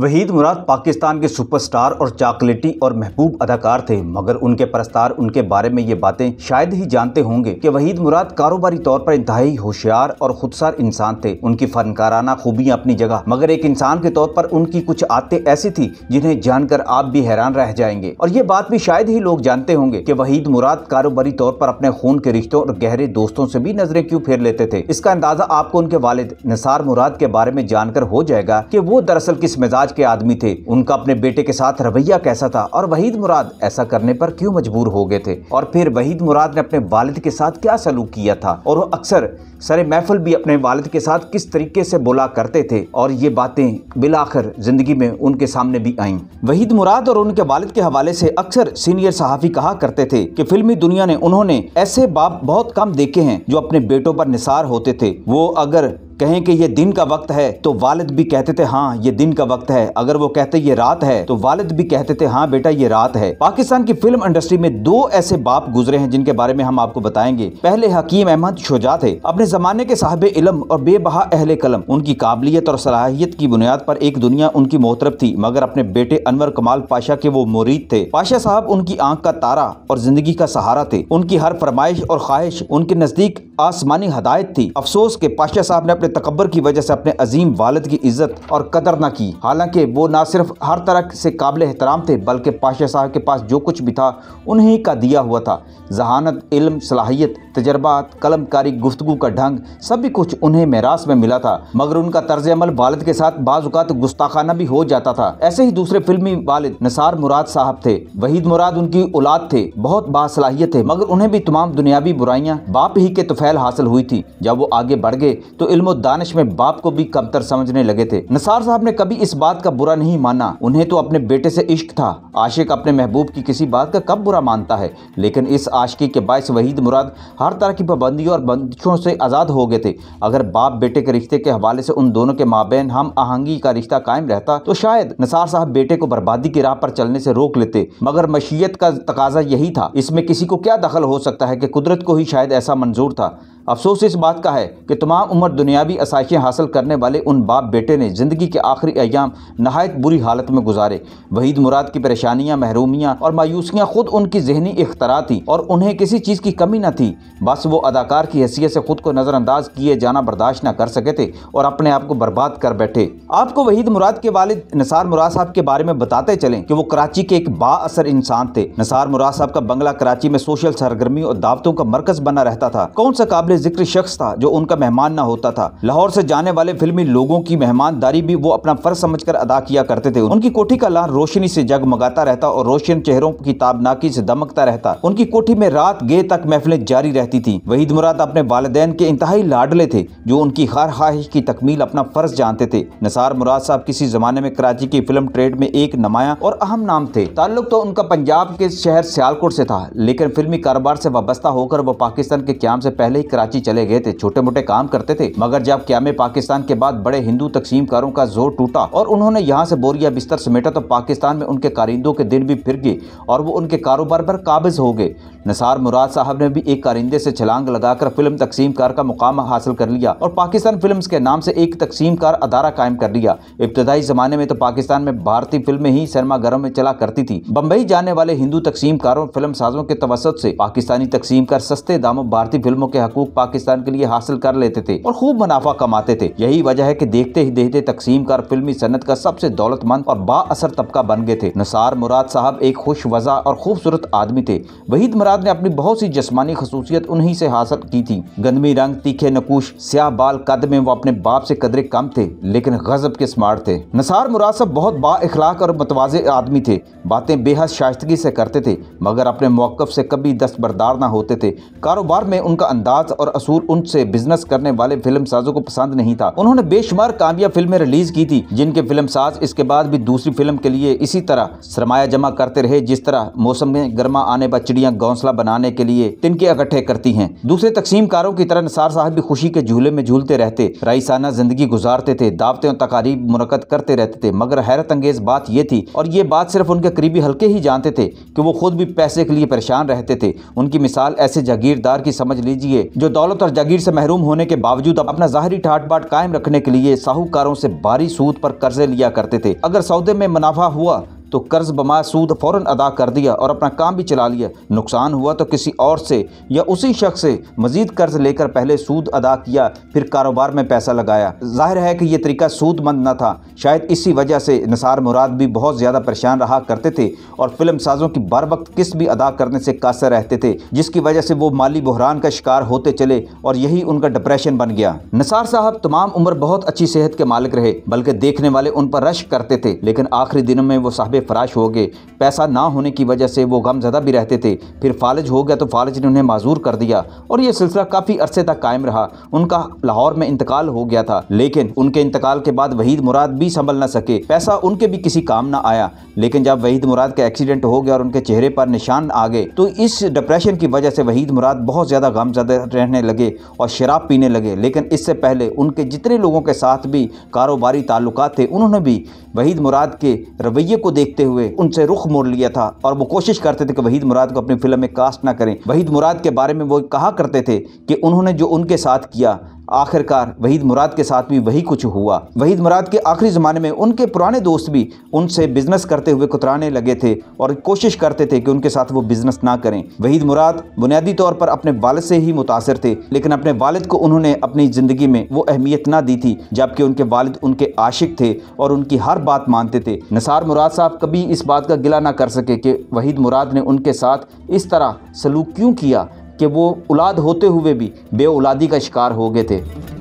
वहीद मुराद पाकिस्तान के सुपरस्टार और चॉकलेटी और महबूब अदाकार थे मगर उनके परस्तार उनके बारे में ये बातें शायद ही जानते होंगे कि वहीद मुराद कारोबारी तौर पर इंतहाई होशियार और खुदसार इंसान थे उनकी फनकाराना खूबियाँ अपनी जगह मगर एक इंसान के तौर पर उनकी कुछ आते ऐसी थी जिन्हें जानकर आप भी हैरान रह जाएंगे और ये बात भी शायद ही लोग जानते होंगे की वहीद मुराद कारोबारी तौर पर अपने खून के रिश्तों और गहरे दोस्तों से भी नजरें क्यों फेर लेते थे इसका अंदाजा आपको उनके वालिद निसार मुराद के बारे में जानकर हो जाएगा की वो दरअसल किस मिजाज समाज के आदमी थे उनका अपने बेटे के साथ रवैया कैसा था और वहीद मुराद ऐसा करने पर क्यों मजबूर हो गए थे और फिर वहीद मुराद ने अपने वालिद के साथ क्या सलूक किया था और वो अक्सर सर महफल भी अपने वालिद के साथ किस तरीके से बोला करते थे और ये बातें बिलाखिर जिंदगी में उनके सामने भी आईं वहीद मुराद और उनके वालिद के हवाले से अक्सर सीनियर सहाफ़ी कहा करते थे कि फिल्मी दुनिया ने उन्होंने ऐसे बाप बहुत कम देखे हैं जो अपने बेटों पर निसार होते थे वो अगर कहें कि ये दिन का वक्त है तो वालिद भी कहते थे हाँ ये दिन का वक्त है अगर वो कहते ये रात है तो वालिद भी कहते थे हाँ बेटा ये रात है पाकिस्तान की फिल्म इंडस्ट्री में दो ऐसे बाप गुजरे हैं जिनके बारे में हम आपको बताएंगे पहले हकीम अहमद शोजा थे अपने जमाने के साहब इलम और बेबहा अहले कलम उनकी काबिलियत और सलाहियत की बुनियाद पर एक दुनिया उनकी मोहतरब थी मगर अपने बेटे अनवर कमाल पाशा के वो मुरीद थे पाशा साहब उनकी आंख का तारा और जिंदगी का सहारा थे उनकी हर फरमाइश और ख्वाहिश उनके नजदीक आसमानी हदायत थी अफसोस के पाशा साहब ने अपने तकबर की वजह से अपने अजीम वालद की इज्जत और कदर न की हालांकि वो ना सिर्फ हर तरह से काबिल एहतराम थे बल्कि पाशा साहब के पास जो कुछ भी था उन्हीं का दिया हुआ था जहानत इल्म सलाहियत तजर्बात कलमकारी गुफ्तु का ढंग सभी कुछ उन्हें मेरास में मिला था मगर उनका तर्ज अमल वालद के साथ बाज़ात गुस्ताखाना भी हो जाता था ऐसे ही दूसरे फिल्मी वालद नसार मुराद साहब थे वहीद मुराद उनकी औलाद थे बहुत बासलाहियत थे मगर उन्हें भी तमाम दुनियावी बुराइयाँ बाप ही के तुफैल हासिल हुई थी जब वो आगे बढ़ गए तो इल्म व दानिश में बाप को भी कमतर समझने लगे थे नसार साहब ने कभी इस बात का बुरा नहीं माना उन्हें तो अपने बेटे से इश्क था आशिक अपने महबूब की किसी बात का कब बुरा मानता है लेकिन इस आशिकी के बायस वहीद मुराद हर तरह की पाबंदियों और बंदिशों से आज़ाद हो गए थे अगर बाप बेटे के रिश्ते के हवाले से उन दोनों के माबेन हम आहंगी का रिश्ता कायम रहता तो शायद नसार साहब बेटे को बर्बादी की राह पर चलने से रोक लेते मगर मशीयत का तकाजा यही था इसमें किसी को क्या दखल हो सकता है कि कुदरत को ही शायद ऐसा मंजूर था अफसोस इस बात का है कि तमाम उम्र दुनिया दुनियावी आसाइशें हासिल करने वाले उन बाप बेटे ने ज़िंदगी के आखिरी अयाम नहायत बुरी हालत में गुजारे वहीद मुराद की परेशानियाँ महरूमियाँ और मायूसियाँ ख़ुद उनकी जहनी अख्तरा थी और उन्हें किसी चीज़ की कमी न थी बस वो अदाकार की हैसियत से ख़ुद को नज़रअंदाज किए जाना बर्दाश्त न कर सके थे और अपने आप को बर्बाद कर बैठे आपको वहीद मुराद के वाल निसार मुराद साहब के बारे में बताते चले कि वो कराची के एक बासर इंसान थे निसार मुराद साहब का बंगला कराची में सोशल सरगर्मी और दावतों का मरकज बना रहता था कौन सा काबिल जिक्र शख्स था जो उनका मेहमान न होता था लाहौर से जाने वाले फिल्मी लोगों की मेहमानदारी भी वो अपना फर्ज समझकर अदा किया करते थे उनकी कोठी का लान रोशनी से जगमगाता रहता और रोशन चेहरों की ताबनाकी से दमकता रहता उनकी कोठी में रात गे तक महफिलें जारी रहती थी वहीद मुराद अपने वालदेन के इंतहाई लाडले थे जो उनकी हर ख्वाहिश की तकमील अपना फर्ज जानते थे नसार मुराद साहब किसी जमाने में कराची की फिल्म ट्रेड में एक नमाया और अहम नाम थे ताल्लुक तो उनका पंजाब के शहर सियालकोट से था लेकिन फिल्मी कारोबार से वाबस्ता होकर वो पाकिस्तान के क्याम से पहले ही कराची चले गए थे छोटे मोटे काम करते थे मगर मगर जब क्या पाकिस्तान के बाद बड़े हिंदू तकसीमकारों का जोर टूटा और उन्होंने यहाँ से बोरिया बिस्तर समेटा तो पाकिस्तान में उनके कारिंदों के दिन भी फिर गए और वो उनके कारोबार पर काबिज हो गए नसार मुराद साहब ने भी एक कारिंदे से छलांग लगाकर फिल्म तकसीम कार का मुकाम हासिल कर लिया और पाकिस्तान फिल्म के नाम से एक तकसीम कार अदारा कायम कर लिया इब्तदाई जमाने में तो पाकिस्तान में भारतीय फिल्में ही सरमागरम में चला करती थी बम्बई जाने वाले हिंदू तकसीम कारों फिल्म साजों के तवसत से पाकिस्तानी तकसीम कर सस्ते दामों भारतीय फिल्मों के हकूक पाकिस्तान के लिए हासिल कर लेते थे और खूब मुनाफा कमाते थे यही वजह है कि देखते ही देखते तकसीम कर फिल्मी सनत का सबसे दौलतमंद और असर तबका बन गए थे नसार मुराद साहब एक खुश वजा और खूबसूरत आदमी थे वहीद मुराद ने अपनी बहुत सी जिसमानी खसूसियत उन्हीं से हासिल की थी गंदमी रंग तीखे नकूश स्याह बाल कद में वो अपने बाप से कदरे कम थे लेकिन गजब के स्मार्ट थे नसार मुराद साहब बहुत अखलाक और मतवाजे आदमी थे बातें बेहद शाइस्तगी से करते थे मगर अपने मौक़ से कभी दस्तबरदार ना होते थे कारोबार में उनका अंदाज और असूल उनसे बिजनेस करने वाले फिल्म फिल्मसाजों को पसंद नहीं था उन्होंने बेशुमार कामयाब फिल्में रिलीज की थी जिनके फिल्म साज इसके बाद भी दूसरी फिल्म के लिए इसी तरह सरमाया जमा करते रहे जिस तरह मौसम में गर्मा आने पर चिड़िया घोंसला बनाने के लिए तिनके इकट्ठे करती हैं दूसरे तकसीमकारों की तरह निसार साहब भी खुशी के झूले में झूलते रहते रईसाना जिंदगी गुजारते थे दावतें और तकारीब मुनद करते रहते थे मगर हैरत अंगेज बात ये थी और ये बात सिर्फ उनके करीबी हल्के ही जानते थे कि वो खुद भी पैसे के लिए परेशान रहते थे उनकी मिसाल ऐसे जागीरदार की समझ लीजिए जो दौलत और जागीर से महरूम होने के बावजूद अपना ज़ाहरी ठाट बाट कायम रखने के लिए साहूकारों से भारी सूद पर कर्जे लिया करते थे अगर सौदे में मुनाफा हुआ तो कर्ज़ बमा सूद फ़ौर अदा कर दिया और अपना काम भी चला लिया नुकसान हुआ तो किसी और से या उसी शख्स से मज़ीद कर्ज़ लेकर पहले सूद अदा किया फिर कारोबार में पैसा लगाया जाहिर है कि यह तरीका सूदमंद न था शायद इसी वजह से निसार मुराद भी बहुत ज़्यादा परेशान रहा करते थे और फिल्म साजों की बर वक्त किस्त भी अदा करने से कासर रहते थे जिसकी वजह से वो माली बहरान का शिकार होते चले और यही उनका डिप्रेशन बन गया निसार साहब तमाम उम्र बहुत अच्छी सेहत के मालिक रहे बल्कि देखने वाले उन पर रश करते थे लेकिन आखिरी दिनों में वो साहब फराश हो गए पैसा ना होने की वजह से वो गमजदा भी रहते थे फिर फालज हो गया तो फालज ने उन्हें माजूर कर दिया और ये सिलसिला काफ़ी अरसे तक कायम रहा उनका लाहौर में इंतकाल हो गया था लेकिन उनके इंतकाल के बाद वहीद मुराद भी संभल ना सके पैसा उनके भी किसी काम ना आया लेकिन जब वहीद मुराद का एक्सीडेंट हो गया और उनके चेहरे पर निशान आ गए तो इस डिप्रेशन की वजह से वहीद मुराद बहुत ज़्यादा गमजदा रहने लगे और शराब पीने लगे लेकिन इससे पहले उनके जितने लोगों के साथ भी कारोबारी ताल्लुक थे उन्होंने भी वहीद मुराद के रवैये को देख देखते हुए उनसे रुख मोड़ लिया था और वो कोशिश करते थे कि वहीद मुराद को अपनी फिल्म में कास्ट ना करें वहीद मुराद के बारे में वो कहा करते थे कि उन्होंने जो उनके साथ किया आखिरकार वहीद मुराद के साथ भी वही कुछ हुआ वहीद मुराद के आखिरी ज़माने में उनके पुराने दोस्त भी उनसे बिजनेस करते हुए कुतराने लगे थे और कोशिश करते थे कि उनके साथ वो बिजनेस ना करें वहीद मुराद बुनियादी तौर पर अपने वालद से ही मुतासर थे लेकिन अपने वालद को उन्होंने अपनी ज़िंदगी में वो अहमियत ना दी थी जबकि उनके वालद उनके आशिक थे और उनकी हर बात मानते थे निसार मुराद साहब कभी इस बात का गिला ना कर सके कि वहीद मुराद ने उनके साथ इस तरह सलूक क्यों किया कि वो औलाद होते हुए भी बे का शिकार हो गए थे